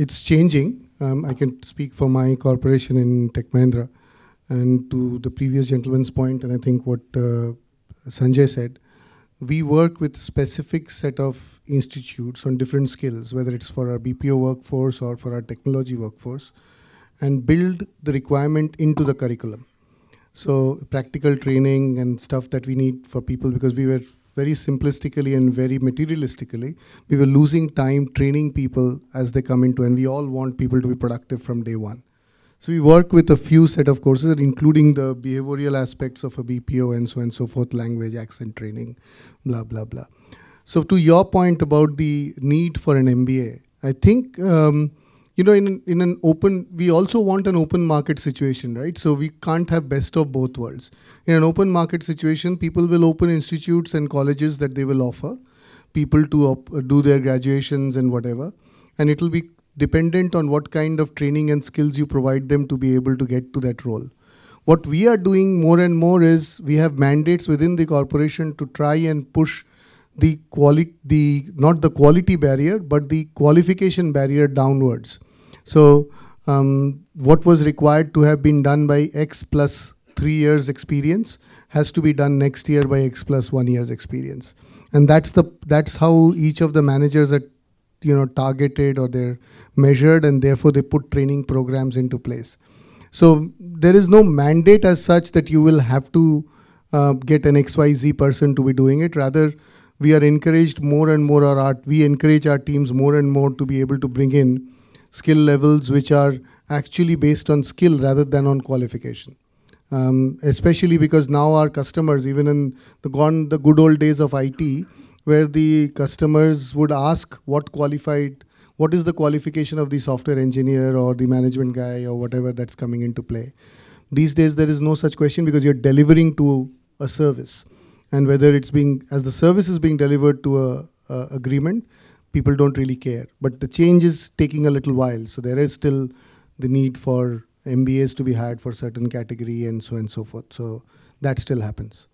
it's changing. Um, I can speak for my corporation in Tech Mahindra. And to the previous gentleman's point, and I think what uh, Sanjay said, we work with specific set of institutes on different skills, whether it's for our BPO workforce or for our technology workforce, and build the requirement into the curriculum. So practical training and stuff that we need for people because we were very simplistically and very materialistically, we were losing time training people as they come into, and we all want people to be productive from day one. So we work with a few set of courses, including the behavioral aspects of a BPO and so on and so forth, language, accent training, blah, blah, blah. So to your point about the need for an MBA, I think um, you know, in, in an open, we also want an open market situation, right? So we can't have best of both worlds. In an open market situation, people will open institutes and colleges that they will offer people to uh, do their graduations and whatever. And it will be dependent on what kind of training and skills you provide them to be able to get to that role. What we are doing more and more is we have mandates within the corporation to try and push the quality, the not the quality barrier, but the qualification barrier downwards. So um, what was required to have been done by X plus three years experience has to be done next year by X plus one year's experience. And that's the that's how each of the managers are you know targeted or they're measured and therefore they put training programs into place. So there is no mandate as such that you will have to uh, get an XYZ person to be doing it. Rather, we are encouraged more and more, our, we encourage our teams more and more to be able to bring in skill levels which are actually based on skill rather than on qualification. Um, especially because now our customers, even in the gone the good old days of IT, where the customers would ask what qualified, what is the qualification of the software engineer or the management guy or whatever that's coming into play. These days there is no such question because you're delivering to a service, and whether it's being as the service is being delivered to a, a agreement, people don't really care. But the change is taking a little while. So there is still the need for MBAs to be hired for certain category and so on and so forth. So that still happens.